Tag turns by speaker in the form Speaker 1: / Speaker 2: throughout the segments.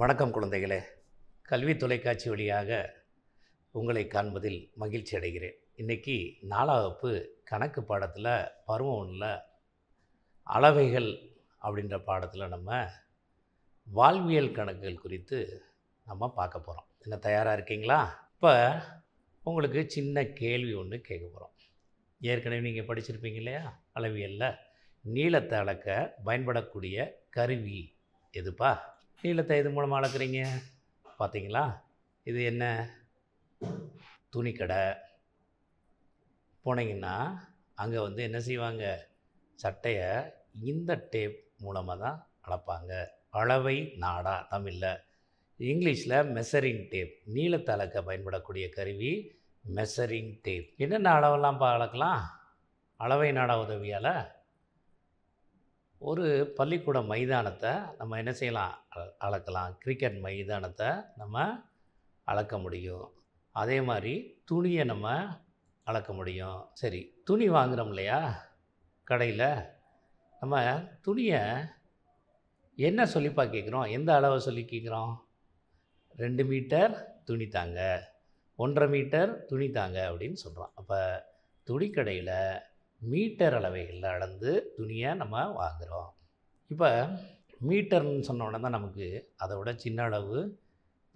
Speaker 1: வணக்கம் குழந்தைகளே கல்வி தொலைக்காட்சி வழியாக உங்களை காண்பதில் மகிழ்ச்சி அடைகிறேன் இன்றைக்கி நாலாவது கணக்கு பாடத்தில் பருவம் ஒன்றில் அளவைகள் அப்படின்ற பாடத்தில் நம்ம வாழ்வியல் கணக்குகள் குறித்து நம்ம பார்க்க போகிறோம் என்ன தயாராக இருக்கீங்களா இப்போ உங்களுக்கு சின்ன கேள்வி ஒன்று கேட்க போகிறோம் ஏற்கனவே நீங்கள் படிச்சிருப்பீங்க இல்லையா அளவியலில் நீளத்தை அளக்க பயன்படக்கூடிய கருவி எதுப்பா நீளத்தை இது மூலமாக அளக்குறீங்க பார்த்தீங்களா இது என்ன துணிக்கடை போனீங்கன்னா அங்கே வந்து என்ன செய்வாங்க சட்டையை இந்த டேப் மூலமாக தான் அளப்பாங்க அளவை நாடா தமிழில் இங்கிலீஷில் மெசரிங் டேப் நீளத்தை அளக்க பயன்படக்கூடிய கருவி மெசரிங் டேப் என்னென்ன அளவெல்லாம் அளக்கலாம் அளவை நாடா உதவியால் ஒரு பள்ளிக்கூட மைதானத்தை நம்ம என்ன செய்யலாம் அளக்கலாம் கிரிக்கெட் மைதானத்தை நம்ம அளக்க முடியும் அதே மாதிரி துணியை நம்ம அளக்க முடியும் சரி துணி வாங்குகிறோம் இல்லையா கடையில் நம்ம துணியை என்ன சொல்லிப்பா கேட்குறோம் எந்த அளவை சொல்லி கேட்குறோம் ரெண்டு மீட்டர் துணி தாங்க ஒன்றரை மீட்டர் துணி தாங்க அப்படின்னு சொல்கிறோம் அப்போ துணி கடையில் மீட்டர் அளவைகளில் அளந்து துணியை நம்ம வாங்குகிறோம் இப்போ மீட்டர்னு சொன்ன உடனே தான் நமக்கு அதை விட சின்ன அளவு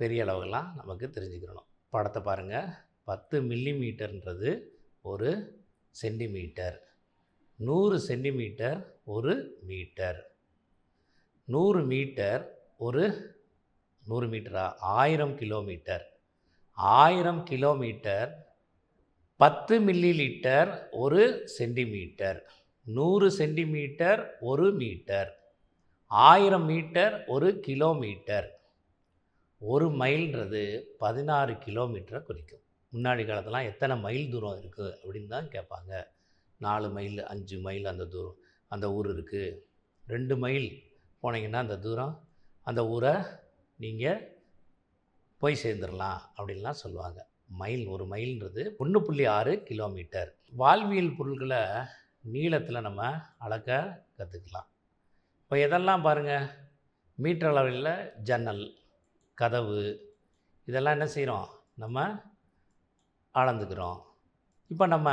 Speaker 1: பெரிய அளவுகள்லாம் நமக்கு தெரிஞ்சுக்கிறணும் படத்தை பாருங்கள் பத்து மில்லி மீட்டர்ன்றது ஒரு சென்டிமீட்டர் நூறு சென்டிமீட்டர் ஒரு மீட்டர் நூறு மீட்டர் ஒரு நூறு மீட்டரா ஆயிரம் கிலோமீட்டர் ஆயிரம் கிலோமீட்டர் பத்து மில்லி லிட்டர் ஒரு சென்டிமீட்டர் நூறு சென்டிமீட்டர் ஒரு மீட்டர் ஆயிரம் மீட்டர் ஒரு கிலோமீட்டர் ஒரு மைல்ன்றது பதினாறு கிலோமீட்டரை குறிக்கும் முன்னாடி காலத்தெல்லாம் எத்தனை மைல் தூரம் இருக்குது அப்படின்னு தான் கேட்பாங்க நாலு மைல் அஞ்சு மைல் அந்த தூரம் அந்த ஊர் இருக்குது ரெண்டு மைல் போனீங்கன்னா அந்த தூரம் அந்த ஊரை நீங்கள் போய் சேர்ந்துடலாம் அப்படின்லாம் சொல்லுவாங்க மைல் ஒரு மைல்ன்றது ஒன்று புள்ளி ஆறு கிலோமீட்டர் வாழ்வியல் பொருள்களை நீளத்தில் நம்ம அளக்க கற்றுக்கலாம் இப்போ எதெல்லாம் பாருங்கள் மீட்டர் அளவில் ஜன்னல் கதவு இதெல்லாம் என்ன செய்கிறோம் நம்ம அளந்துக்கிறோம் இப்போ நம்ம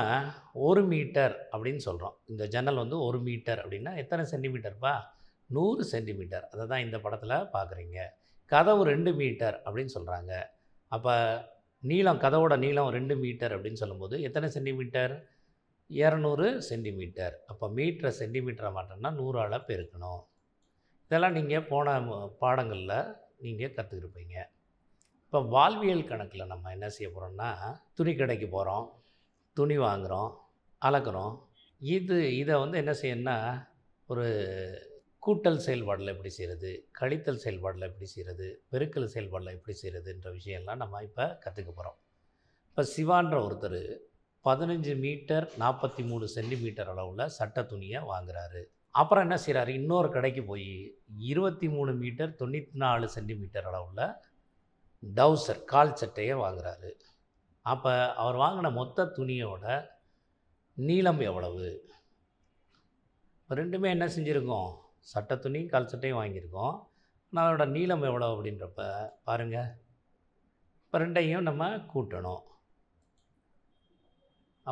Speaker 1: ஒரு மீட்டர் அப்படின்னு சொல்கிறோம் இந்த ஜன்னல் வந்து ஒரு மீட்டர் அப்படின்னா எத்தனை சென்டிமீட்டர்ப்பா நூறு சென்டிமீட்டர் அதை தான் இந்த படத்தில் பார்க்குறீங்க கதவு ரெண்டு மீட்டர் அப்படின்னு சொல்கிறாங்க அப்போ நீளம் கதவோட நீளம் ரெண்டு மீட்டர் அப்படின்னு சொல்லும்போது எத்தனை சென்டிமீட்டர் இரநூறு சென்டிமீட்டர் அப்போ மீட்டரை சென்டிமீட்டரை மாட்டோம்னா நூறால் பெருக்கணும் இதெல்லாம் நீங்கள் போன பாடங்களில் நீங்கள் கற்றுக்கிருப்பீங்க இப்போ வாழ்வியல் கணக்கில் நம்ம என்ன செய்ய போகிறோம்னா துணி கடைக்கு போகிறோம் துணி வாங்குகிறோம் அளக்குறோம் இது இதை வந்து என்ன செய்யணும்னா ஒரு கூட்டல் செயல்பாடில் எப்படி செய்கிறது கழித்தல் செயல்பாடில் எப்படி செய்கிறது பெருக்கல் செயல்பாடில் எப்படி செய்கிறதுன்ற விஷயம்லாம் நம்ம இப்போ கற்றுக்க போகிறோம் இப்போ சிவான்ற ஒருத்தர் பதினஞ்சு மீட்டர் நாற்பத்தி மூணு சென்டிமீட்டர் அளவில் சட்ட துணியை வாங்குறாரு அப்புறம் என்ன செய்கிறாரு இன்னொரு கடைக்கு போய் இருபத்தி மூணு மீட்டர் தொண்ணூற்றி நாலு சென்டிமீட்டர் அளவில் டவுசர் கால் சட்டையை வாங்குறாரு அப்போ அவர் வாங்கின மொத்த துணியோட நீளம் எவ்வளவு ரெண்டுமே என்ன செஞ்சுருக்கோம் சட்ட துணி கால் சட்டையும் வாங்கியிருக்கோம் அதோடய நீளம் எவ்வளோ அப்படின்றப்ப பாருங்கள் இப்போ ரெண்டையும் நம்ம கூட்டணும்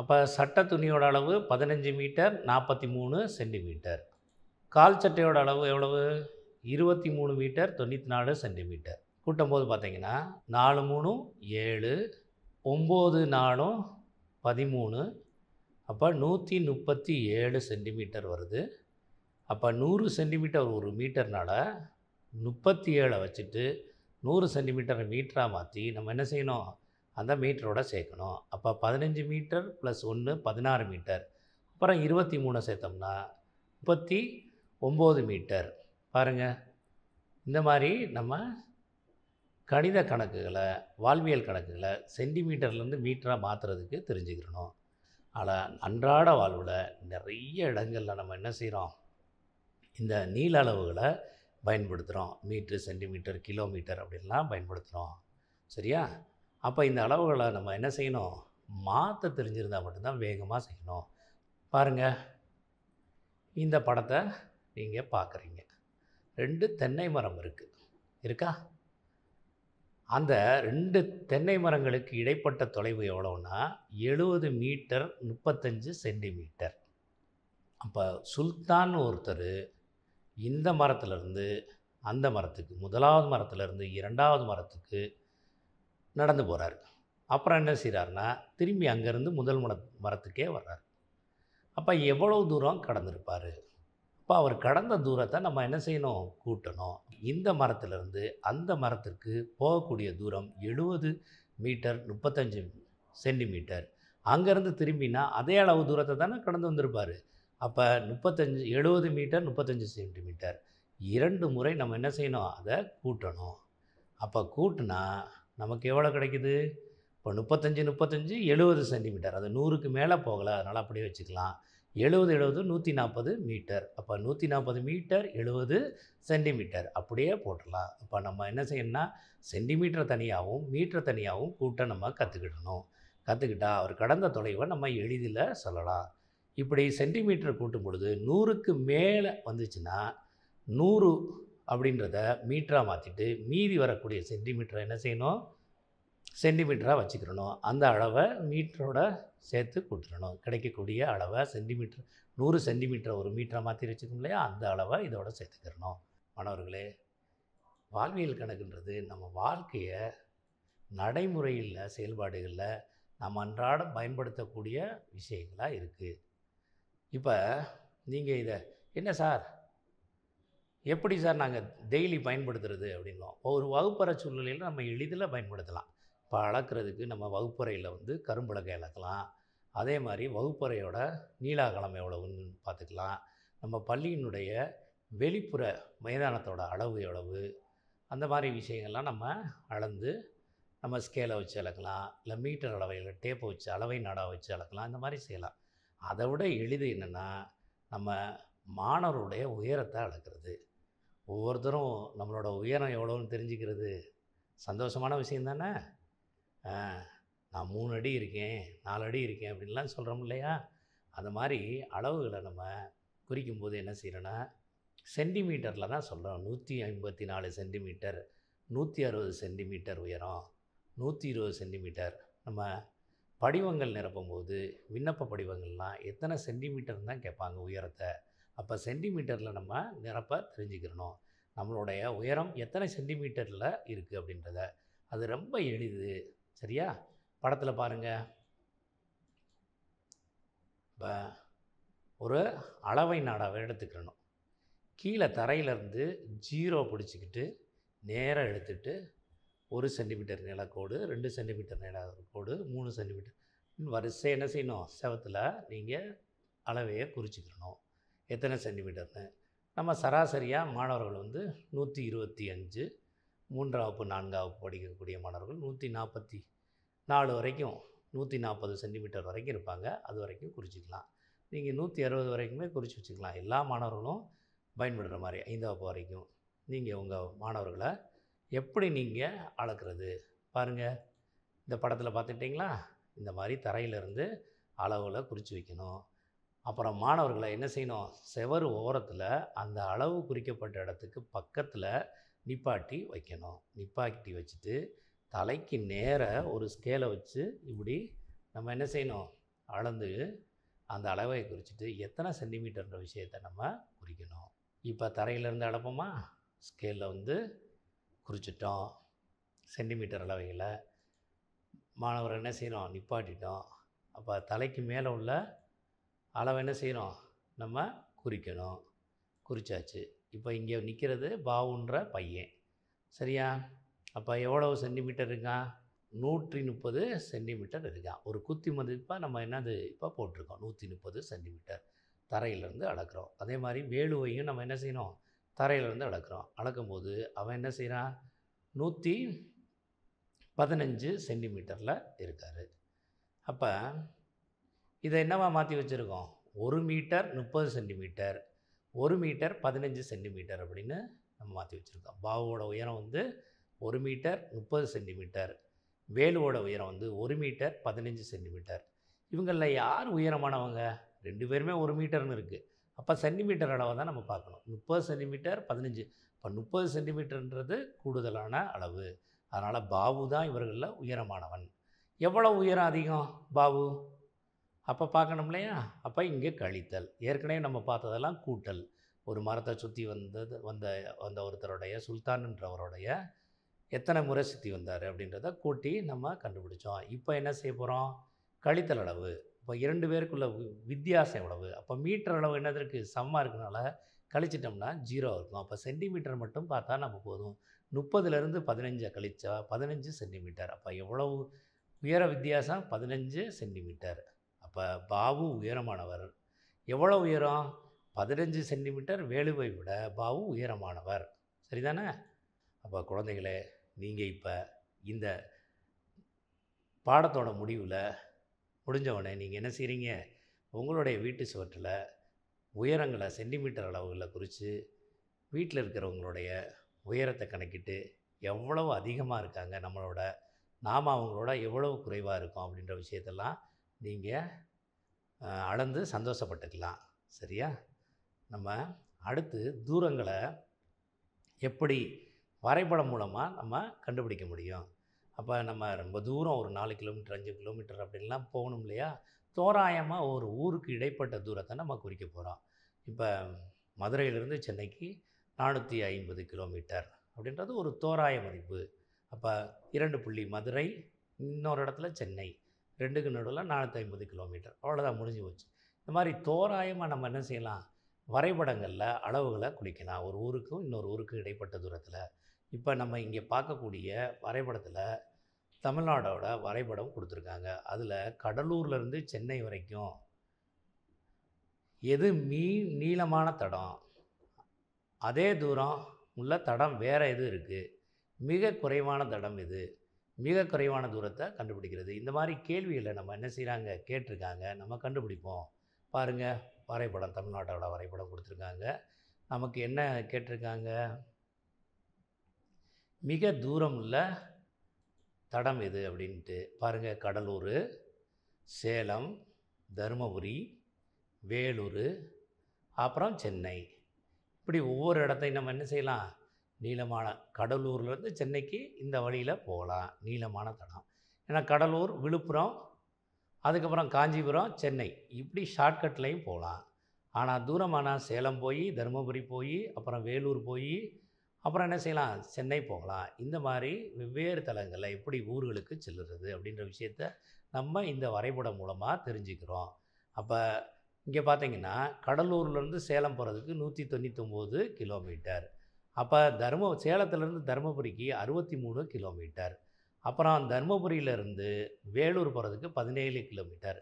Speaker 1: அப்போ சட்ட துணியோட அளவு பதினஞ்சு மீட்டர் நாற்பத்தி மூணு சென்டிமீட்டர் கால் சட்டையோட அளவு எவ்வளவு இருபத்தி மூணு மீட்டர் தொண்ணூற்றி நாலு சென்டிமீட்டர் கூட்டும்போது பார்த்தீங்கன்னா நாலு மூணும் ஏழு ஒம்பது நாலும் பதிமூணு அப்போ நூற்றி முப்பத்தி ஏழு சென்டிமீட்டர் வருது அப்போ நூறு சென்டிமீட்டர் ஒரு மீட்டர்னால் முப்பத்தி ஏழை வச்சுட்டு நூறு சென்டிமீட்டரை மீட்டராக மாற்றி நம்ம என்ன செய்யணும் அந்த மீட்டரோட சேர்க்கணும் அப்போ பதினஞ்சு மீட்டர் ப்ளஸ் ஒன்று பதினாறு மீட்டர் அப்புறம் இருபத்தி மூணை சேர்த்தோம்னா முப்பத்தி ஒம்பது மீட்டர் பாருங்கள் இந்த மாதிரி நம்ம கணித கணக்குகளை வாழ்வியல் கணக்குகளை சென்டிமீட்டர்லேருந்து மீட்டராக மாற்றுறதுக்கு தெரிஞ்சுக்கிறணும் ஆனால் அன்றாட வாழ்வில் நிறைய இடங்களில் நம்ம என்ன செய்கிறோம் இந்த நீள அளவுகளை பயன்படுத்துகிறோம் மீட்ரு சென்டிமீட்டர் கிலோமீட்டர் அப்படின்லாம் பயன்படுத்துகிறோம் சரியா அப்போ இந்த அளவுகளை நம்ம என்ன செய்யணும் மாற்ற தெரிஞ்சிருந்தால் மட்டும்தான் வேகமாக செய்யணும் பாருங்கள் இந்த படத்தை நீங்கள் பார்க்குறீங்க ரெண்டு தென்னை மரம் இருக்குது இருக்கா அந்த ரெண்டு தென்னை மரங்களுக்கு இடைப்பட்ட தொலைவு எவ்வளோன்னா எழுபது மீட்டர் முப்பத்தஞ்சு சென்டிமீட்டர் அப்போ சுல்தான் ஒருத்தர் இந்த மரத்துலேருந்து அந்த மரத்துக்கு முதலாவது மரத்துலேருந்து இரண்டாவது மரத்துக்கு நடந்து போகிறார் அப்புறம் என்ன செய்கிறாருன்னா திரும்பி அங்கேருந்து முதல் மர மரத்துக்கே வர்றார் அப்போ எவ்வளோ தூரம் கடந்திருப்பார் அப்போ அவர் கடந்த தூரத்தை நம்ம என்ன செய்யணும் கூட்டணும் இந்த மரத்துலேருந்து அந்த மரத்திற்கு போகக்கூடிய தூரம் எழுபது மீட்டர் முப்பத்தஞ்சு சென்டிமீட்டர் அங்கேருந்து திரும்பினா அதே அளவு தூரத்தை தானே கடந்து வந்திருப்பார் அப்போ முப்பத்தஞ்சு எழுபது மீட்டர் முப்பத்தஞ்சு சென்டிமீட்டர் இரண்டு முறை நம்ம என்ன செய்யணும் அதை கூட்டணும் அப்போ கூட்டினா நமக்கு எவ்வளோ கிடைக்குது இப்போ முப்பத்தஞ்சு முப்பத்தஞ்சு எழுபது சென்டிமீட்டர் அது நூறுக்கு மேலே போகலை அதனால் அப்படியே வச்சுக்கலாம் எழுபது எழுபது நூற்றி நாற்பது மீட்டர் அப்போ நூற்றி நாற்பது மீட்டர் எழுபது சென்டிமீட்டர் அப்படியே போட்டுடலாம் இப்போ நம்ம என்ன செய்யணும்னா சென்டிமீட்டர் தனியாகவும் மீட்டர் தனியாகவும் கூட்ட நம்ம கற்றுக்கிடணும் கற்றுக்கிட்டா அவர் கடந்த தொலைவை நம்ம எளிதில் சொல்லலாம் இப்படி சென்டிமீட்டர் கூட்டும் பொழுது நூறுக்கு மேலே வந்துச்சுன்னா நூறு அப்படின்றத மீட்டராக மாற்றிட்டு மீதி வரக்கூடிய சென்டிமீட்டரை என்ன செய்யணும் சென்டிமீட்டராக வச்சுக்கிறணும் அந்த அளவை மீட்டரோட சேர்த்து கொடுத்துடணும் கிடைக்கக்கூடிய அளவை சென்டிமீட்டர் நூறு சென்டிமீட்டர் ஒரு மீட்டராக மாற்றி வச்சுக்கணும் இல்லையா அந்த அளவை இதோட சேர்த்துக்கிறணும் மாணவர்களே வாழ்வியல் கணக்குன்றது நம்ம வாழ்க்கையை நடைமுறையில் செயல்பாடுகளில் நம்ம அன்றாடம் பயன்படுத்தக்கூடிய விஷயங்களாக இருக்குது இப்போ நீங்கள் இதை என்ன சார் எப்படி சார் நாங்கள் டெய்லி பயன்படுத்துறது அப்படின்னோம் ஒரு வகுப்பறை சூழ்நிலையில் நம்ம எளிதில் பயன்படுத்தலாம் இப்போ அளக்கிறதுக்கு நம்ம வகுப்பறையில் வந்து கரும்பிளக்கை அளக்கலாம் அதே மாதிரி வகுப்பறையோட நீலாகலம் எவ்வளவுன்னு பார்த்துக்கலாம் நம்ம பள்ளியினுடைய வெளிப்புற மைதானத்தோட அளவு எவ்வளவு அந்த மாதிரி விஷயங்கள்லாம் நம்ம அளந்து நம்ம ஸ்கேலை வச்சு அளக்கலாம் இல்லை மீட்டர் அளவையில் டேப்பை வச்சு அளவை நாடாக வச்சு அளக்கலாம் இந்த மாதிரி செய்யலாம் அதை விட எளிது என்னென்னா நம்ம மாணவருடைய உயரத்தை அளக்கிறது ஒவ்வொருத்தரும் நம்மளோட உயரம் எவ்வளோன்னு தெரிஞ்சுக்கிறது சந்தோஷமான விஷயம் தானே நான் மூணு அடி இருக்கேன் நாலு அடி இருக்கேன் அப்படின்லாம் சொல்கிறோம் இல்லையா அந்த மாதிரி அளவுகளை நம்ம குறிக்கும் போது என்ன செய்கிறோன்னா சென்டிமீட்டரில் தான் சொல்கிறோம் நூற்றி ஐம்பத்தி நாலு சென்டிமீட்டர் நூற்றி அறுபது சென்டிமீட்டர் உயரம் நூற்றி இருபது சென்டிமீட்டர் நம்ம படிவங்கள் நிரப்பும்போது விண்ணப்ப படிவங்கள்லாம் எத்தனை சென்டிமீட்டர் தான் கேட்பாங்க உயரத்தை அப்போ சென்டிமீட்டரில் நம்ம நிரப்ப தெரிஞ்சுக்கிறணும் நம்மளுடைய உயரம் எத்தனை சென்டிமீட்டரில் இருக்குது அப்படின்றத அது ரொம்ப எளிது சரியா படத்தில் பாருங்கள் இப்போ ஒரு அளவை நாடாவை எடுத்துக்கிறணும் கீழே தரையிலேருந்து ஜீரோ பிடிச்சிக்கிட்டு நேராக எடுத்துகிட்டு ஒரு சென்டிமீட்டர் நிலக்கோடு ரெண்டு சென்டிமீட்டர் நிலக்கோடு மூணு சென்டிமீட்டர் வரிசை என்ன செய்யணும் செவத்தில் நீங்கள் அளவையை குறிச்சிக்கணும் எத்தனை சென்டிமீட்டர்னு நம்ம சராசரியாக மாணவர்கள் வந்து நூற்றி இருபத்தி அஞ்சு மூன்றாம் வகுப்பு நான்காம் வகுப்பு படிக்கக்கூடிய மாணவர்கள் நூற்றி நாற்பத்தி நாலு வரைக்கும் நூற்றி நாற்பது சென்டிமீட்டர் வரைக்கும் இருப்பாங்க அது வரைக்கும் குறிச்சிக்கலாம் நீங்கள் நூற்றி அறுபது வரைக்குமே குறித்து வச்சுக்கலாம் எல்லா மாணவர்களும் பயன்படுற மாதிரி ஐந்தாம் வகுப்பு வரைக்கும் நீங்கள் உங்கள் மாணவர்களை எப்படி நீங்கள் அளக்கிறது பாருங்கள் இந்த படத்தில் பார்த்துட்டிங்களா இந்த மாதிரி தரையிலிருந்து அளவில் குறித்து வைக்கணும் அப்புறம் மாணவர்களை என்ன செய்யணும் செவரு ஓரத்தில் அந்த அளவு குறிக்கப்பட்ட இடத்துக்கு பக்கத்தில் நிப்பாட்டி வைக்கணும் நிப்பாட்டி வச்சுட்டு தலைக்கு நேர ஒரு ஸ்கேலை வச்சு இப்படி நம்ம என்ன செய்யணும் அளந்து அந்த அளவை குறிச்சிட்டு எத்தனை சென்டிமீட்டர்ன்ற விஷயத்தை நம்ம குறிக்கணும் இப்போ தரையிலேருந்து அளப்போமா ஸ்கேலில் வந்து குறிச்சிட்டோம் சென்டிமீட்டர் அளவையில் மாணவர் என்ன செய்யணும் நிப்பாட்டிட்டோம் அப்போ தலைக்கு மேலே உள்ள அளவை என்ன செய்யணும் நம்ம குறிக்கணும் குறிச்சாச்சு இப்போ இங்கே நிற்கிறது பாவுன்ற பையன் சரியா அப்போ எவ்வளவு சென்டிமீட்டர் இருக்கான் நூற்றி முப்பது சென்டிமீட்டர் இருக்கா ஒரு குத்தி மதிப்பாக நம்ம என்னது இப்போ போட்டிருக்கோம் நூற்றி முப்பது சென்டிமீட்டர் தரையிலேருந்து அளக்கிறோம் அதே மாதிரி வேலுவையும் நம்ம என்ன செய்யணும் தரையில் வந்து அளக்குறோம் அளக்கும் போது அவன் என்ன செய்கிறான் நூற்றி பதினஞ்சு சென்டிமீட்டரில் இருக்கார் அப்போ இதை என்னவா மாற்றி வச்சுருக்கோம் ஒரு மீட்டர் முப்பது சென்டிமீட்டர் ஒரு மீட்டர் பதினஞ்சு சென்டிமீட்டர் அப்படின்னு நம்ம மாற்றி வச்சுருக்கோம் பாவோட உயரம் வந்து ஒரு மீட்டர் முப்பது சென்டிமீட்டர் வேலுவோட உயரம் வந்து ஒரு மீட்டர் பதினஞ்சு சென்டிமீட்டர் இவங்களில் யார் உயரமானவங்க ரெண்டு பேருமே ஒரு மீட்டர்னு இருக்குது அப்போ சென்டிமீட்டர் அளவை தான் நம்ம பார்க்கணும் முப்பது சென்டிமீட்டர் பதினஞ்சு இப்போ முப்பது சென்டிமீட்டர்ன்றது கூடுதலான அளவு அதனால் பாபு தான் இவர்களில் உயரமானவன் எவ்வளோ உயரம் அதிகம் பாபு அப்போ பார்க்கணும் இல்லையா அப்போ இங்கே கழித்தல் ஏற்கனவே நம்ம பார்த்ததெல்லாம் கூட்டல் ஒரு மரத்தை சுற்றி வந்தது வந்த வந்த ஒருத்தருடைய சுல்தான்ன்றவருடைய எத்தனை முறை சுற்றி வந்தார் அப்படின்றத கூட்டி நம்ம கண்டுபிடிச்சோம் இப்போ என்ன செய்ய போகிறோம் கழித்தல் அளவு அப்போ இரண்டு பேருக்குள்ள வித்தியாசம் எவ்வளவு அப்போ மீட்டர் அளவு என்னதற்கு சமமாக இருக்கனால கழிச்சிட்டோம்னா ஜீரோ இருக்கும் அப்போ சென்டிமீட்டர் மட்டும் பார்த்தா நம்ம போதும் முப்பதுலேருந்து பதினஞ்சை கழிச்சா பதினஞ்சு சென்டிமீட்டர் அப்போ எவ்வளவு உயர வித்தியாசம் பதினஞ்சு சென்டிமீட்டர் அப்போ பாபு உயரமானவர் எவ்வளோ உயரம் பதினஞ்சு சென்டிமீட்டர் வேலுவை விட பாபு உயரமானவர் சரிதானே அப்போ குழந்தைகளே நீங்கள் இப்போ இந்த பாடத்தோட முடிவில் முடிஞ்ச உடனே நீங்கள் என்ன செய்கிறீங்க உங்களுடைய வீட்டு சுவற்றில் உயரங்களை சென்டிமீட்டர் அளவுகளில் குறித்து வீட்டில் இருக்கிறவங்களுடைய உயரத்தை கணக்கிட்டு எவ்வளவு அதிகமாக இருக்காங்க நம்மளோட நாம் அவங்களோட எவ்வளவு குறைவாக இருக்கும் அப்படின்ற விஷயத்தெல்லாம் நீங்கள் அளந்து சந்தோஷப்பட்டுக்கலாம் சரியா நம்ம அடுத்து தூரங்களை எப்படி வரைபடம் மூலமாக நம்ம கண்டுபிடிக்க முடியும் அப்போ நம்ம ரொம்ப தூரம் ஒரு நாலு கிலோமீட்டர் அஞ்சு கிலோமீட்டர் அப்படின்லாம் போகணும் இல்லையா தோராயமாக ஒரு ஊருக்கு இடைப்பட்ட தூரத்தை நம்ம குறிக்க போகிறோம் இப்போ மதுரையிலேருந்து சென்னைக்கு நானூற்றி ஐம்பது கிலோமீட்டர் அப்படின்றது ஒரு தோராய மதிப்பு அப்போ இரண்டு புள்ளி மதுரை இன்னொரு இடத்துல சென்னை ரெண்டுக்கு நடுவில் நானூற்றி ஐம்பது கிலோமீட்டர் அவ்வளோதான் முடிஞ்சு போச்சு இந்த மாதிரி தோராயமாக நம்ம என்ன செய்யலாம் வரைபடங்களில் அளவுகளை குறிக்கலாம் ஒரு ஊருக்கும் இன்னொரு ஊருக்கும் இடைப்பட்ட தூரத்தில் இப்போ நம்ம இங்கே பார்க்கக்கூடிய வரைபடத்தில் தமிழ்நாடோட வரைபடம் கொடுத்துருக்காங்க அதில் கடலூர்லேருந்து சென்னை வரைக்கும் எது மீ நீளமான தடம் அதே தூரம் உள்ள தடம் வேறு எது இருக்குது மிக குறைவான தடம் இது மிக குறைவான தூரத்தை கண்டுபிடிக்கிறது இந்த மாதிரி கேள்விகளை நம்ம என்ன செய்கிறாங்க கேட்டிருக்காங்க நம்ம கண்டுபிடிப்போம் பாருங்கள் வரைபடம் தமிழ்நாட்டோட வரைபடம் கொடுத்துருக்காங்க நமக்கு என்ன கேட்டிருக்காங்க மிக தூரம் உள்ள தடம் எது அப்படின்ட்டு பாருங்கள் கடலூர் சேலம் தருமபுரி வேலூர் அப்புறம் சென்னை இப்படி ஒவ்வொரு இடத்தையும் நம்ம என்ன செய்யலாம் நீளமான கடலூர்லேருந்து சென்னைக்கு இந்த வழியில் போகலாம் நீளமான தடம் ஏன்னா கடலூர் விழுப்புரம் அதுக்கப்புறம் காஞ்சிபுரம் சென்னை இப்படி ஷார்ட்கட்லேயும் போகலாம் ஆனால் தூரமானால் சேலம் போய் தருமபுரி போய் அப்புறம் வேலூர் போய் அப்புறம் என்ன செய்யலாம் சென்னை போகலாம் இந்த மாதிரி வெவ்வேறு தலங்களில் எப்படி ஊர்களுக்கு செல்லுறது அப்படின்ற விஷயத்த நம்ம இந்த வரைபடம் மூலமாக தெரிஞ்சுக்கிறோம் அப்போ இங்கே பார்த்தீங்கன்னா கடலூர்லேருந்து சேலம் போகிறதுக்கு நூற்றி தொண்ணூத்தொம்போது கிலோமீட்டர் அப்போ தர்ம சேலத்துலேருந்து தருமபுரிக்கு அறுபத்தி மூணு கிலோமீட்டர் அப்புறம் தருமபுரியிலேருந்து வேலூர் போகிறதுக்கு பதினேழு கிலோமீட்டர்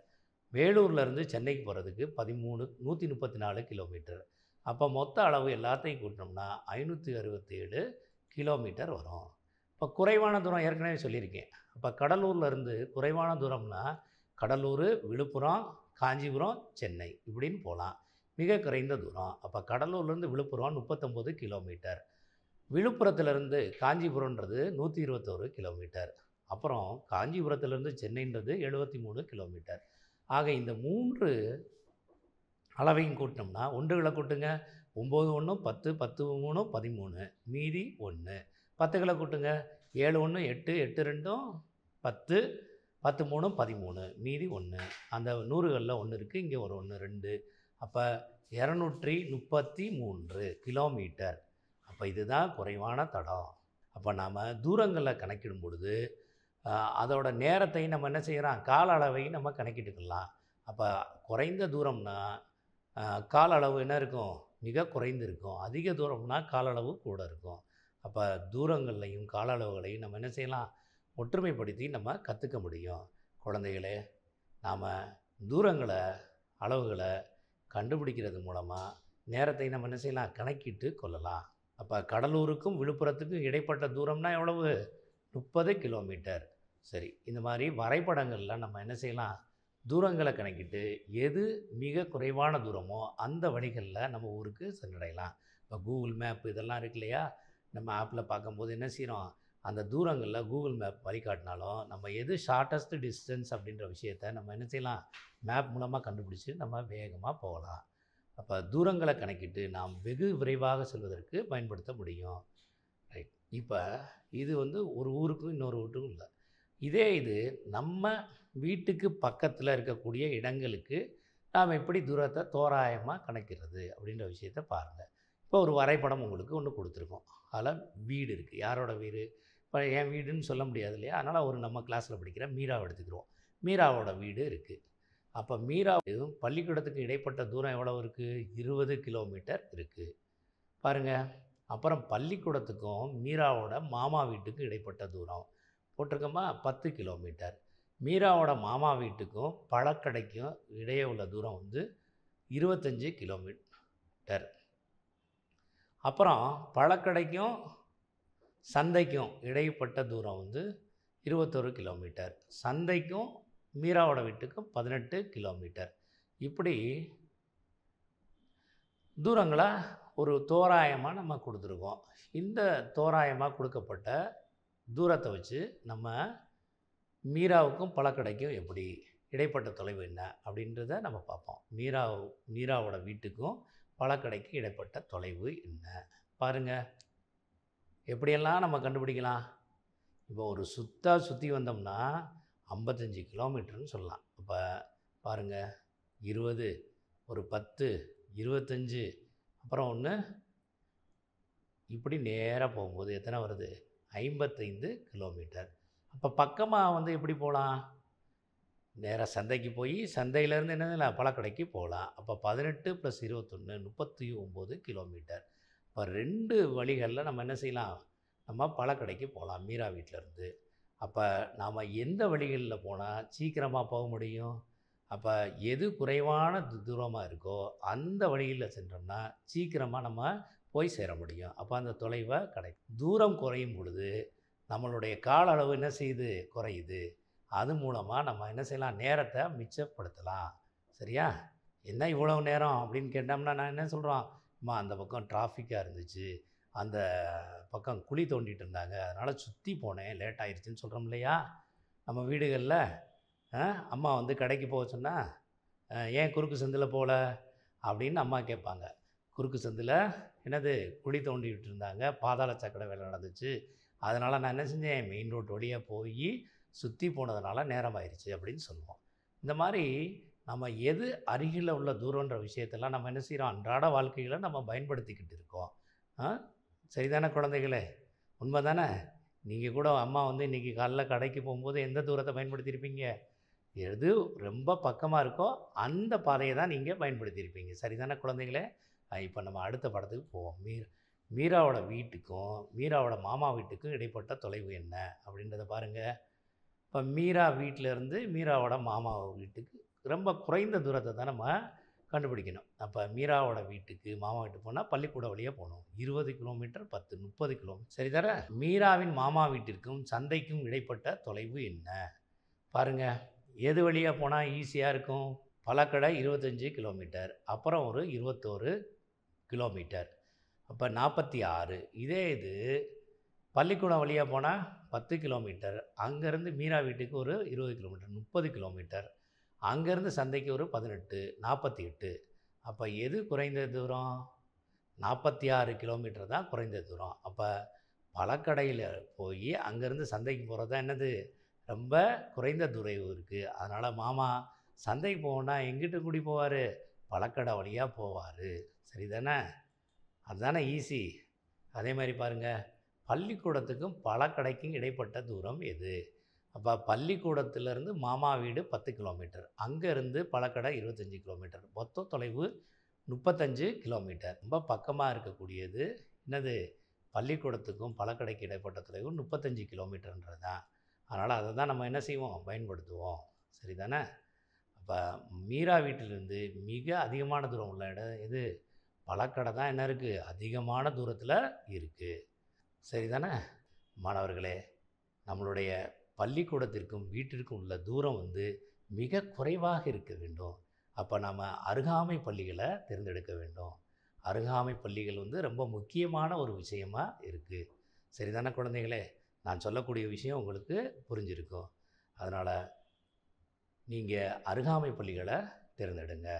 Speaker 1: வேலூர்லேருந்து சென்னைக்கு போகிறதுக்கு பதிமூணு நூற்றி முப்பத்தி நாலு கிலோமீட்டர் அப்போ மொத்த அளவு எல்லாத்தையும் கூட்டினோம்னா ஐநூற்றி அறுபத்தேழு கிலோமீட்டர் வரும் இப்போ குறைவான தூரம் ஏற்கனவே சொல்லியிருக்கேன் அப்போ கடலூர்லேருந்து குறைவான தூரம்னா கடலூர் விழுப்புரம் காஞ்சிபுரம் சென்னை இப்படின்னு போகலாம் மிக குறைந்த தூரம் அப்போ கடலூர்லேருந்து விழுப்புரம் முப்பத்தொம்போது கிலோமீட்டர் விழுப்புரத்துலேருந்து காஞ்சிபுரன்றது நூற்றி இருபத்தோரு கிலோமீட்டர் அப்புறம் காஞ்சிபுரத்துலேருந்து சென்னைன்றது எழுபத்தி மூணு கிலோமீட்டர் ஆக இந்த மூன்று அளவையும் கூட்டினோம்னா ஒன்றுகளை கூட்டுங்க ஒம்பது ஒன்று பத்து பத்து மூணு பதிமூணு மீதி ஒன்று பத்துகளை கூட்டுங்க ஏழு ஒன்று எட்டு எட்டு ரெண்டும் பத்து பத்து மூணு பதிமூணு மீதி ஒன்று அந்த நூறுகளில் ஒன்று இருக்குது இங்கே ஒரு ஒன்று ரெண்டு அப்போ இரநூற்றி முப்பத்தி மூன்று கிலோமீட்டர் அப்போ இதுதான் குறைவான தடம் அப்போ நாம் தூரங்களில் கணக்கிடும் பொழுது அதோடய நேரத்தையும் நம்ம என்ன செய்கிறோம் கால அளவையும் நம்ம கணக்கிட்டுக்கலாம் அப்போ குறைந்த தூரம்னா கால அளவு என்ன இருக்கும் மிக குறைந்திருக்கும் அதிக தூரம்னா கால அளவு கூட இருக்கும் அப்போ தூரங்கள்லையும் கால அளவுகளையும் நம்ம என்ன செய்யலாம் ஒற்றுமைப்படுத்தி நம்ம கற்றுக்க முடியும் குழந்தைகளே நாம் தூரங்களை அளவுகளை கண்டுபிடிக்கிறது மூலமாக நேரத்தை நம்ம என்ன செய்யலாம் கணக்கிட்டு கொள்ளலாம் அப்போ கடலூருக்கும் விழுப்புரத்துக்கும் இடைப்பட்ட தூரம்னா எவ்வளவு முப்பது கிலோமீட்டர் சரி இந்த மாதிரி வரைபடங்களில் நம்ம என்ன செய்யலாம் தூரங்களை கணக்கிட்டு எது மிக குறைவான தூரமோ அந்த வழிகளில் நம்ம ஊருக்கு சென்றடையலாம் இப்போ கூகுள் மேப் இதெல்லாம் இருக்கு இல்லையா நம்ம ஆப்பில் பார்க்கும்போது என்ன செய்கிறோம் அந்த தூரங்களில் கூகுள் மேப் வழிகாட்டினாலும் நம்ம எது ஷார்ட்டஸ்ட் டிஸ்டன்ஸ் அப்படின்ற விஷயத்த நம்ம என்ன செய்யலாம் மேப் மூலமாக கண்டுபிடிச்சி நம்ம வேகமாக போகலாம் அப்போ தூரங்களை கணக்கிட்டு நாம் வெகு விரைவாக செல்வதற்கு பயன்படுத்த முடியும் ரைட் இப்போ இது வந்து ஒரு ஊருக்கும் இன்னொரு ஊருக்கும் இல்லை இதே இது நம்ம வீட்டுக்கு பக்கத்தில் இருக்கக்கூடிய இடங்களுக்கு நாம் எப்படி தூரத்தை தோராயமாக கணக்கிறது அப்படின்ற விஷயத்த பாருங்கள் இப்போ ஒரு வரைபடம் உங்களுக்கு ஒன்று கொடுத்துருக்கோம் அதில் வீடு இருக்குது யாரோட வீடு இப்போ என் வீடுன்னு சொல்ல முடியாது இல்லையா அதனால் ஒரு நம்ம கிளாஸில் படிக்கிற மீராவை எடுத்துக்கிறோம் மீராவோட வீடு இருக்குது அப்போ மீரா பள்ளிக்கூடத்துக்கு இடைப்பட்ட தூரம் எவ்வளோ இருக்குது இருபது கிலோமீட்டர் இருக்குது பாருங்கள் அப்புறம் பள்ளிக்கூடத்துக்கும் மீராவோட மாமா வீட்டுக்கும் இடைப்பட்ட தூரம் போட்டிருக்கோமா பத்து கிலோமீட்டர் மீராவோட மாமா வீட்டுக்கும் பழக்கடைக்கும் இடையே உள்ள தூரம் வந்து இருபத்தஞ்சி கிலோமீட்டர் அப்புறம் பழக்கடைக்கும் சந்தைக்கும் இடைப்பட்ட தூரம் வந்து இருபத்தொரு கிலோமீட்டர் சந்தைக்கும் மீராவோட வீட்டுக்கும் பதினெட்டு கிலோமீட்டர் இப்படி தூரங்களை ஒரு தோராயமாக நம்ம கொடுத்துருக்கோம் இந்த தோராயமாக கொடுக்கப்பட்ட தூரத்தை வச்சு நம்ம மீராவுக்கும் பழக்கடைக்கும் எப்படி இடைப்பட்ட தொலைவு என்ன அப்படின்றத நம்ம பார்ப்போம் மீரா மீராவோட வீட்டுக்கும் பழக்கடைக்கு இடைப்பட்ட தொலைவு என்ன பாருங்கள் எப்படியெல்லாம் நம்ம கண்டுபிடிக்கலாம் இப்போ ஒரு சுத்தாக சுற்றி வந்தோம்னா ஐம்பத்தஞ்சு கிலோமீட்டர்னு சொல்லலாம் இப்போ பாருங்கள் இருபது ஒரு பத்து இருபத்தஞ்சு அப்புறம் ஒன்று இப்படி நேராக போகும்போது எத்தனை வருது ஐம்பத்தைந்து கிலோமீட்டர் அப்போ பக்கமாக வந்து எப்படி போகலாம் நேராக சந்தைக்கு போய் சந்தையிலேருந்து என்ன பழக்கடைக்கு போகலாம் அப்போ பதினெட்டு ப்ளஸ் இருபத்தொன்று முப்பத்தி ஒம்பது கிலோமீட்டர் இப்போ ரெண்டு வழிகளில் நம்ம என்ன செய்யலாம் நம்ம பழக்கடைக்கு போகலாம் மீரா வீட்டிலேருந்து அப்போ நாம் எந்த வழிகளில் போனால் சீக்கிரமாக போக முடியும் அப்போ எது குறைவான தூரமாக இருக்கோ அந்த வழியில் சென்றோம்னா சீக்கிரமாக நம்ம போய் சேர முடியும் அப்போ அந்த தொலைவை கிடைக்கும் தூரம் குறையும் பொழுது நம்மளுடைய கால அளவு என்ன செய்யுது குறையுது அது மூலமாக நம்ம என்ன செய்யலாம் நேரத்தை மிச்சப்படுத்தலாம் சரியா என்ன இவ்வளோ நேரம் அப்படின்னு கேட்டோம்னா நான் என்ன சொல்கிறோம் அம்மா அந்த பக்கம் டிராஃபிக்காக இருந்துச்சு அந்த பக்கம் குழி தோண்டிட்டு இருந்தாங்க அதனால் சுற்றி போனேன் லேட் ஆகிடுச்சின்னு சொல்கிறோம் இல்லையா நம்ம வீடுகளில் அம்மா வந்து கடைக்கு போக சொன்னால் ஏன் குறுக்கு செந்தில் போகல அப்படின்னு அம்மா கேட்பாங்க குறுக்கு சந்தில் என்னது குழி தோண்டிக்கிட்டு இருந்தாங்க பாதாள சக்கரை வேலை நடந்துச்சு அதனால் நான் என்ன செஞ்சேன் மெயின் ரோட் வழியாக போய் சுற்றி போனதுனால நேரம் ஆயிடுச்சு அப்படின்னு சொல்லுவோம் இந்த மாதிரி நம்ம எது அருகில் உள்ள தூரன்ற விஷயத்தெல்லாம் நம்ம என்ன செய்கிறோம் அன்றாட வாழ்க்கையில் நம்ம பயன்படுத்திக்கிட்டு இருக்கோம் சரிதானே குழந்தைகளே உண்மை தானே நீங்கள் கூட அம்மா வந்து இன்றைக்கி காலைல கடைக்கு போகும்போது எந்த தூரத்தை பயன்படுத்தியிருப்பீங்க எது ரொம்ப பக்கமாக இருக்கோ அந்த பாதையை தான் நீங்கள் பயன்படுத்தியிருப்பீங்க சரிதானே குழந்தைங்களே இப்போ நம்ம அடுத்த படத்துக்கு போவோம் மீர் மீராவோட வீட்டுக்கும் மீராவோட மாமா வீட்டுக்கும் இடைப்பட்ட தொலைவு என்ன அப்படின்றத பாருங்கள் இப்போ மீரா வீட்டிலேருந்து மீராவோட மாமா வீட்டுக்கு ரொம்ப குறைந்த தூரத்தை தான் நம்ம கண்டுபிடிக்கணும் அப்போ மீராவோட வீட்டுக்கு மாமா வீட்டுக்கு போனால் பள்ளிக்கூட வழியாக போகணும் இருபது கிலோமீட்டர் பத்து முப்பது கிலோமீட்டர் சரி தர மீராவின் மாமா வீட்டிற்கும் சந்தைக்கும் இடைப்பட்ட தொலைவு என்ன பாருங்கள் எது வழியாக போனால் ஈஸியாக இருக்கும் பழக்கடை இருபத்தஞ்சி கிலோமீட்டர் அப்புறம் ஒரு இருபத்தோரு கிலோமீட்டர் அப்போ நாற்பத்தி ஆறு இதே இது பள்ளிக்கூடம் வழியாக போனால் பத்து கிலோமீட்டர் அங்கேருந்து மீரா வீட்டுக்கு ஒரு இருபது கிலோமீட்டர் முப்பது கிலோமீட்டர் அங்கேருந்து சந்தைக்கு ஒரு பதினெட்டு நாற்பத்தி எட்டு அப்போ எது குறைந்த தூரம் நாற்பத்தி ஆறு கிலோமீட்டர் தான் குறைந்த தூரம் அப்போ பழக்கடையில் போய் அங்கேருந்து சந்தைக்கு போகிறது தான் என்னது ரொம்ப குறைந்த துறைவு இருக்குது அதனால் மாமா சந்தைக்கு போகணுன்னா எங்கிட்ட கூடி போவார் பழக்கடை வழியாக போவார் சரிதானே அதுதானே ஈஸி அதே மாதிரி பாருங்கள் பள்ளிக்கூடத்துக்கும் கடைக்கும் இடைப்பட்ட தூரம் எது அப்போ பள்ளிக்கூடத்துலேருந்து மாமா வீடு பத்து கிலோமீட்டர் அங்கேருந்து பழக்கடை இருபத்தஞ்சி கிலோமீட்டர் மொத்த தொலைவு முப்பத்தஞ்சு கிலோமீட்டர் ரொம்ப பக்கமாக இருக்கக்கூடியது என்னது பள்ளிக்கூடத்துக்கும் பழக்கடைக்கு இடைப்பட்ட தொலைவு முப்பத்தஞ்சு கிலோமீட்டர்ன்றது தான் அதனால் அதை தான் நம்ம என்ன செய்வோம் பயன்படுத்துவோம் சரிதானே அப்போ மீரா வீட்டிலிருந்து மிக அதிகமான தூரம் உள்ள இடம் எது பழக்கடை தான் என்ன இருக்குது அதிகமான தூரத்தில் இருக்குது சரி தானே மாணவர்களே நம்மளுடைய பள்ளிக்கூடத்திற்கும் வீட்டிற்கும் உள்ள தூரம் வந்து மிக குறைவாக இருக்க வேண்டும் அப்போ நாம் அருகாமை பள்ளிகளை தேர்ந்தெடுக்க வேண்டும் அருகாமை பள்ளிகள் வந்து ரொம்ப முக்கியமான ஒரு விஷயமாக இருக்குது சரிதானே குழந்தைகளே நான் சொல்லக்கூடிய விஷயம் உங்களுக்கு புரிஞ்சிருக்கும் அதனால் நீங்கள் அருகாமை பள்ளிகளை தேர்ந்தெடுங்க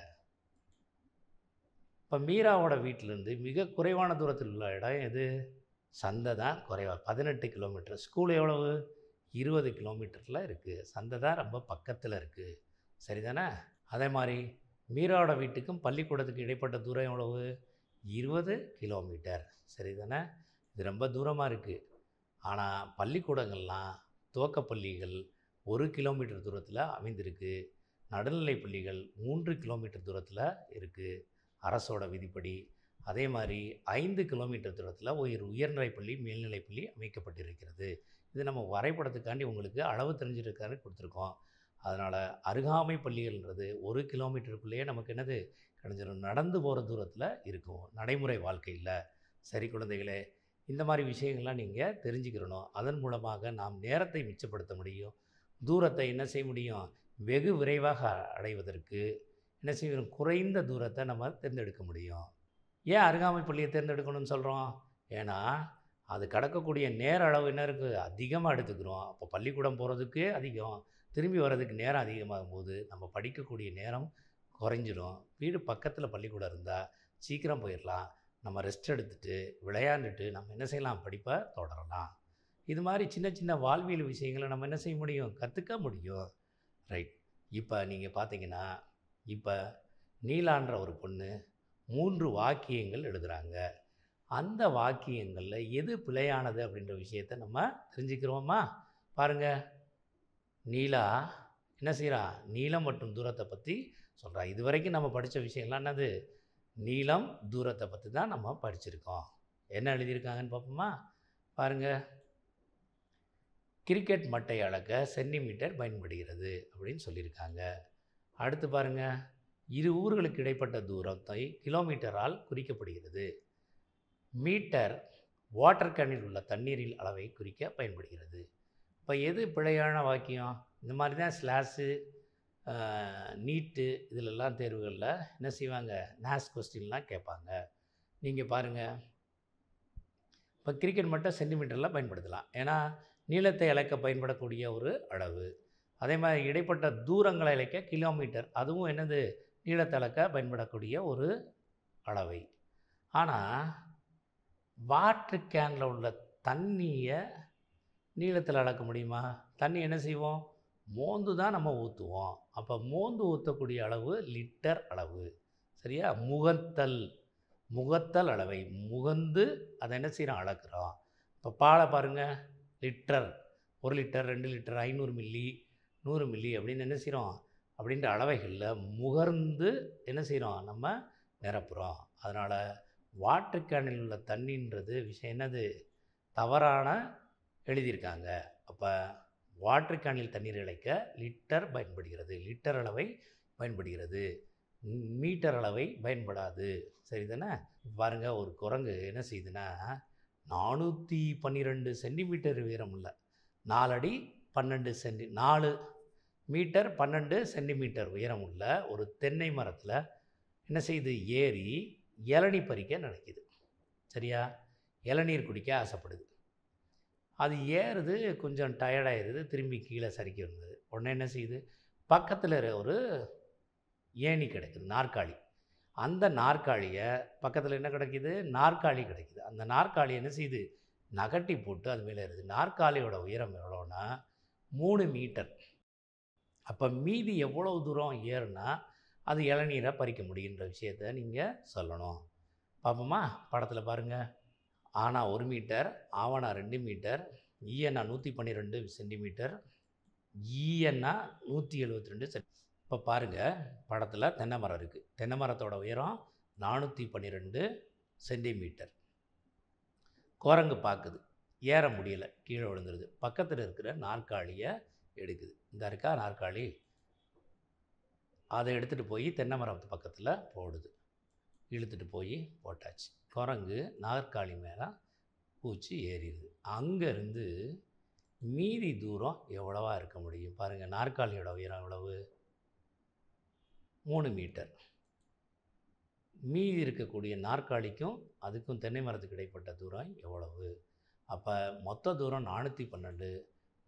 Speaker 1: இப்போ மீராவோட வீட்டிலேருந்து மிக குறைவான தூரத்தில் உள்ள இடம் எது சந்தை தான் குறைவாக பதினெட்டு கிலோமீட்டர் ஸ்கூல் எவ்வளவு இருபது கிலோமீட்டரில் இருக்குது சந்தை தான் ரொம்ப பக்கத்தில் இருக்குது சரிதானே அதே மாதிரி மீராவோட வீட்டுக்கும் பள்ளிக்கூடத்துக்கு இடைப்பட்ட தூரம் எவ்வளவு இருபது கிலோமீட்டர் சரிதானே இது ரொம்ப தூரமாக இருக்குது ஆனால் பள்ளிக்கூடங்கள்லாம் துவக்கப்பள்ளிகள் ஒரு கிலோமீட்டர் தூரத்தில் அமைந்திருக்கு நடுநிலை பள்ளிகள் மூன்று கிலோமீட்டர் தூரத்தில் இருக்குது அரசோட விதிப்படி அதே மாதிரி ஐந்து கிலோமீட்டர் தூரத்தில் ஒரு உயர்நிலைப்பள்ளி மேல்நிலைப்பள்ளி அமைக்கப்பட்டிருக்கிறது இது நம்ம வரைபடத்துக்காண்டி உங்களுக்கு அளவு தெரிஞ்சிருக்காரு கொடுத்துருக்கோம் அதனால் அருகாமை பள்ளிகள்ன்றது ஒரு கிலோமீட்டருக்குள்ளேயே நமக்கு என்னது கிடைஞ்சிடும் நடந்து போகிற தூரத்தில் இருக்கும் நடைமுறை வாழ்க்கையில் சரி குழந்தைகளே இந்த மாதிரி விஷயங்கள்லாம் நீங்கள் தெரிஞ்சுக்கிறணும் அதன் மூலமாக நாம் நேரத்தை மிச்சப்படுத்த முடியும் தூரத்தை என்ன செய்ய முடியும் வெகு விரைவாக அடைவதற்கு என்ன செய்வோம் குறைந்த தூரத்தை நம்ம தேர்ந்தெடுக்க முடியும் ஏன் அருகாமை பள்ளியை தேர்ந்தெடுக்கணும்னு சொல்கிறோம் ஏன்னா அது கடக்கக்கூடிய நேர அளவு என்ன இருக்குது அதிகமாக எடுத்துக்கிறோம் அப்போ பள்ளிக்கூடம் போகிறதுக்கு அதிகம் திரும்பி வர்றதுக்கு நேரம் அதிகமாகும் போது நம்ம படிக்கக்கூடிய நேரம் குறைஞ்சிடும் வீடு பக்கத்தில் பள்ளிக்கூடம் இருந்தால் சீக்கிரம் போயிடலாம் நம்ம ரெஸ்ட் எடுத்துகிட்டு விளையாண்டுட்டு நம்ம என்ன செய்யலாம் படிப்பை தொடரலாம் இது மாதிரி சின்ன சின்ன வாழ்வியல் விஷயங்களை நம்ம என்ன செய்ய முடியும் கற்றுக்க முடியும் ரைட் இப்போ நீங்கள் பார்த்தீங்கன்னா இப்போ நீலான்ற ஒரு பொண்ணு மூன்று வாக்கியங்கள் எழுதுகிறாங்க அந்த வாக்கியங்களில் எது பிழையானது அப்படின்ற விஷயத்தை நம்ம தெரிஞ்சுக்கிறோமா பாருங்கள் நீலா என்ன செய்கிறா நீளம் மற்றும் தூரத்தை பற்றி சொல்கிறா இது வரைக்கும் நம்ம படித்த விஷயம்லாம் என்னது நீளம் தூரத்தை பற்றி தான் நம்ம படிச்சிருக்கோம் என்ன எழுதியிருக்காங்கன்னு பார்ப்போமா பாருங்கள் கிரிக்கெட் மட்டை அளக்க சென்டிமீட்டர் பயன்படுகிறது அப்படின்னு சொல்லியிருக்காங்க அடுத்து பாருங்கள் இரு ஊர்களுக்கு இடைப்பட்ட தூரத்தை கிலோமீட்டரால் குறிக்கப்படுகிறது மீட்டர் வாட்டர் கேனில் உள்ள தண்ணீரில் அளவை குறிக்க பயன்படுகிறது இப்போ எது பிழையான வாக்கியம் இந்த மாதிரி தான் ஸ்லாஸு நீட்டு இதிலெல்லாம் தேர்வுகளில் என்ன செய்வாங்க நேஸ் கொஸ்டின்லாம் கேட்பாங்க நீங்கள் பாருங்கள் இப்போ கிரிக்கெட் மட்டும் சென்டிமீட்டரில் பயன்படுத்தலாம் ஏன்னா நீளத்தை அழைக்க பயன்படக்கூடிய ஒரு அளவு அதே மாதிரி இடைப்பட்ட தூரங்களை இழைக்க கிலோமீட்டர் அதுவும் என்னது நீளத்தளக்க பயன்படக்கூடிய ஒரு அளவை ஆனால் வாட்ரு கேனில் உள்ள தண்ணியை நீளத்தில் அளக்க முடியுமா தண்ணி என்ன செய்வோம் மோந்து தான் நம்ம ஊற்றுவோம் அப்போ மோந்து ஊற்றக்கூடிய அளவு லிட்டர் அளவு சரியா முகத்தல் முகத்தல் அளவை முகந்து அதை என்ன செய்கிறோம் அளக்கிறோம் இப்போ பாலை பாருங்கள் லிட்டர் ஒரு லிட்டர் ரெண்டு லிட்டர் ஐநூறு மில்லி நூறு மில்லி அப்படின்னு என்ன செய்கிறோம் அப்படின்ற அளவைகளில் முகர்ந்து என்ன செய்கிறோம் நம்ம நிரப்புகிறோம் அதனால் வாட்டர் கேனில் உள்ள தண்ணின்றது விஷயம் என்னது தவறான எழுதியிருக்காங்க அப்போ வாட்டர் கேனில் தண்ணீர் இழைக்க லிட்டர் பயன்படுகிறது லிட்டர் அளவை பயன்படுகிறது மீட்டர் அளவை பயன்படாது சரி தானே பாருங்கள் ஒரு குரங்கு என்ன செய்யுதுன்னா நானூற்றி பன்னிரெண்டு சென்டிமீட்டர் உயரம் இல்லை நாலடி பன்னெண்டு சென்டி நாலு மீட்டர் பன்னெண்டு சென்டிமீட்டர் உயரம் உள்ள ஒரு தென்னை மரத்தில் என்ன செய்யுது ஏறி இளநி பறிக்க நினைக்குது சரியா இளநீர் குடிக்க ஆசைப்படுது அது ஏறுது கொஞ்சம் டயர்டாயிருது திரும்பி கீழே சறுக்கி இருந்தது உடனே என்ன செய்யுது பக்கத்தில் ஒரு ஏணி கிடைக்குது நாற்காலி அந்த நாற்காலியை பக்கத்தில் என்ன கிடைக்கிது நாற்காலி கிடைக்கிது அந்த நாற்காலி என்ன செய்யுது நகட்டி போட்டு அது மேலே இருக்குது நாற்காலியோட உயரம் எவ்வளோன்னா மூணு மீட்டர் அப்போ மீதி எவ்வளோ தூரம் ஏறுனா அது இளநீரை பறிக்க முடியுன்ற விஷயத்த நீங்கள் சொல்லணும் பார்ப்போமா படத்தில் பாருங்கள் ஆனா ஒரு மீட்டர் ஆவணா ரெண்டு மீட்டர் ஈயனா நூற்றி பன்னிரெண்டு சென்டிமீட்டர் ஈயன்னா நூற்றி எழுபத்தி ரெண்டு சென்டி இப்போ பாருங்கள் படத்தில் தென்னை மரம் இருக்குது தென்னை மரத்தோட உயரம் நானூற்றி பன்னிரெண்டு சென்டிமீட்டர் குரங்கு பார்க்குது ஏற முடியலை கீழே விழுந்துருது பக்கத்தில் இருக்கிற நாற்காலியை எடுக்குது இந்த இருக்கா நாற்காலி அதை எடுத்துகிட்டு போய் தென்னை மரத்து பக்கத்தில் போடுது இழுத்துட்டு போய் போட்டாச்சு குரங்கு நாற்காலி மேலே பூச்சி ஏறிடுது அங்கேருந்து மீதி தூரம் எவ்வளவா இருக்க முடியும் பாருங்கள் நாற்காலியோட உயரம் எவ்வளவு மூணு மீட்டர் மீதி இருக்கக்கூடிய நாற்காலிக்கும் அதுக்கும் தென்னை மரத்துக்கு இடைப்பட்ட தூரம் எவ்வளவு அப்போ மொத்த தூரம் நானூற்றி பன்னெண்டு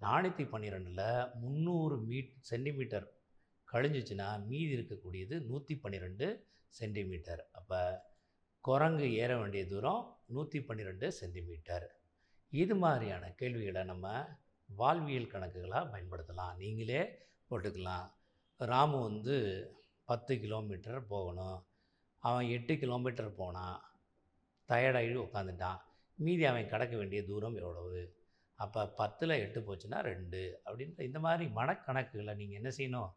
Speaker 1: நானூற்றி பன்னிரெண்டில் முந்நூறு மீட் சென்டிமீட்டர் கழிஞ்சிச்சுன்னா மீதி இருக்கக்கூடியது நூற்றி பன்னிரெண்டு சென்டிமீட்டர் அப்போ குரங்கு ஏற வேண்டிய தூரம் நூற்றி பன்னிரெண்டு சென்டிமீட்டர் இது மாதிரியான கேள்விகளை நம்ம வாழ்வியல் கணக்குகளாக பயன்படுத்தலாம் நீங்களே போட்டுக்கலாம் ராமு வந்து பத்து கிலோமீட்டர் போகணும் அவன் எட்டு கிலோமீட்டர் போனான் டயர்டாகி உட்காந்துட்டான் மீதி அவன் கடக்க வேண்டிய தூரம் எவ்வளவு அப்போ பத்தில் எட்டு போச்சுன்னா ரெண்டு அப்படின்ற இந்த மாதிரி மனக்கணக்குகளை நீங்கள் என்ன செய்யணும்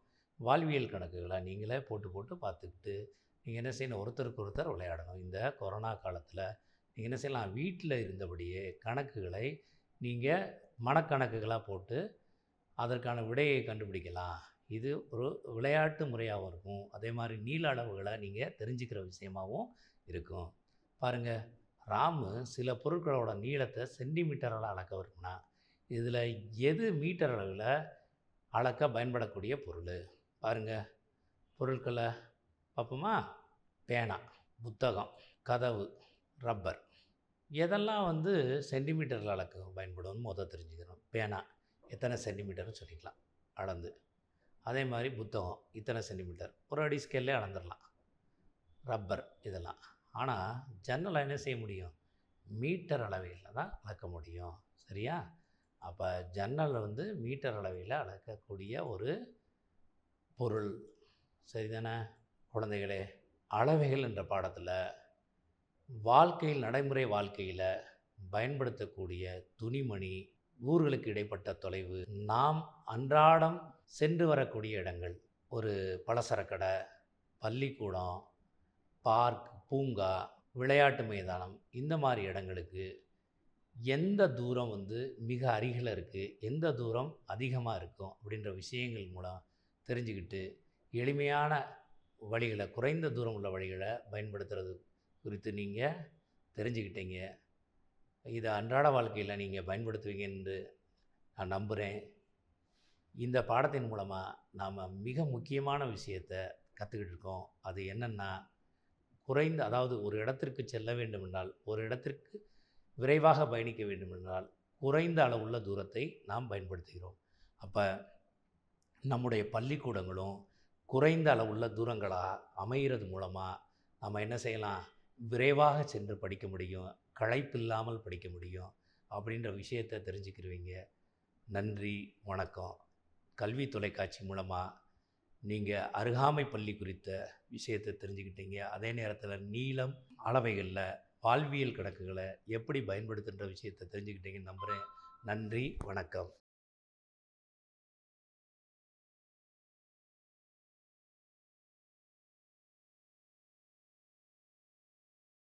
Speaker 1: வாழ்வியல் கணக்குகளை நீங்களே போட்டு போட்டு பார்த்துக்கிட்டு நீங்கள் என்ன செய்யணும் ஒருத்தருக்கு ஒருத்தர் விளையாடணும் இந்த கொரோனா காலத்தில் நீங்கள் என்ன செய்யலாம் வீட்டில் இருந்தபடியே கணக்குகளை நீங்கள் மனக்கணக்குகளாக போட்டு அதற்கான விடையை கண்டுபிடிக்கலாம் இது ஒரு விளையாட்டு முறையாகவும் இருக்கும் அதே மாதிரி நீள அளவுகளை நீங்கள் தெரிஞ்சுக்கிற விஷயமாகவும் இருக்கும் பாருங்கள் ராமு சில பொருட்களோட நீளத்தை சென்டிமீட்டரில் அளக்க வரும்னா இதில் எது மீட்டர் அளவில் அளக்க பயன்படக்கூடிய பொருள் பாருங்கள் பொருட்களை பார்ப்போமா பேனா புத்தகம் கதவு ரப்பர் எதெல்லாம் வந்து சென்டிமீட்டரில் அளக்க பயன்படும் மொதல் தெரிஞ்சுக்கணும் பேனா எத்தனை சென்டிமீட்டர்னு சொல்லிக்கலாம் அளந்து அதே மாதிரி புத்தகம் இத்தனை சென்டிமீட்டர் ஒரு அடி ஸ்கேல்லே அளந்துடலாம் ரப்பர் இதெல்லாம் ஆனால் ஜன்னலை என்ன செய்ய முடியும் மீட்டர் அளவையில் தான் அளக்க முடியும் சரியா அப்போ ஜன்னல் வந்து மீட்டர் அளவில் அளக்கக்கூடிய ஒரு பொருள் சரிதானே குழந்தைகளே அளவைகள் என்ற பாடத்தில் வாழ்க்கையில் நடைமுறை வாழ்க்கையில் பயன்படுத்தக்கூடிய துணிமணி ஊர்களுக்கு இடைப்பட்ட தொலைவு நாம் அன்றாடம் சென்று வரக்கூடிய இடங்கள் ஒரு பலசரக்கடை பள்ளிக்கூடம் பார்க் பூங்கா விளையாட்டு மைதானம் இந்த மாதிரி இடங்களுக்கு எந்த தூரம் வந்து மிக அருகில் இருக்குது எந்த தூரம் அதிகமாக இருக்கும் அப்படின்ற விஷயங்கள் மூலம் தெரிஞ்சுக்கிட்டு எளிமையான வழிகளை குறைந்த தூரம் உள்ள வழிகளை பயன்படுத்துறது குறித்து நீங்கள் தெரிஞ்சுக்கிட்டீங்க இதை அன்றாட வாழ்க்கையில் நீங்கள் பயன்படுத்துவீங்க என்று நான் நம்புகிறேன் இந்த பாடத்தின் மூலமாக நாம் மிக முக்கியமான விஷயத்தை கற்றுக்கிட்டு இருக்கோம் அது என்னென்னா குறைந்த அதாவது ஒரு இடத்திற்கு செல்ல வேண்டுமென்றால் ஒரு இடத்திற்கு விரைவாக பயணிக்க வேண்டுமென்றால் குறைந்த அளவுள்ள தூரத்தை நாம் பயன்படுத்துகிறோம் அப்போ நம்முடைய பள்ளிக்கூடங்களும் குறைந்த அளவுள்ள தூரங்களாக அமைகிறது மூலமாக நம்ம என்ன செய்யலாம் விரைவாக சென்று படிக்க முடியும் களைப்பில்லாமல் படிக்க முடியும் அப்படின்ற விஷயத்தை தெரிஞ்சுக்கிருவீங்க நன்றி வணக்கம் கல்வி தொலைக்காட்சி மூலமாக நீங்கள் அருகாமை பள்ளி குறித்த விஷயத்தை தெரிஞ்சுக்கிட்டீங்க அதே நேரத்தில் நீளம் அளவைகளில் வாழ்வியல் கணக்குகளை எப்படி பயன்படுத்துகின்ற விஷயத்தை தெரிஞ்சுக்கிட்டீங்கன்னு நம்புகிறேன் நன்றி வணக்கம்